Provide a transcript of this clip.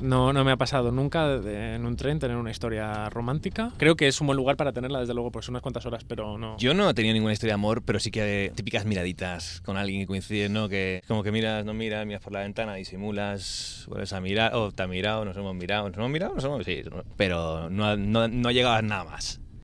No, no me ha pasado nunca en un tren tener una historia romántica. Creo que es un buen lugar para tenerla, desde luego, por unas cuantas horas, pero no. Yo no he tenido ninguna historia de amor, pero sí que típicas miraditas con alguien que coincide, ¿no? Que como que miras, no miras, miras por la ventana, disimulas, vuelves a mirar, o te ha mirado, nos hemos mirado, nos hemos mirado, nos hemos sí, pero no, no, no llegabas nada más.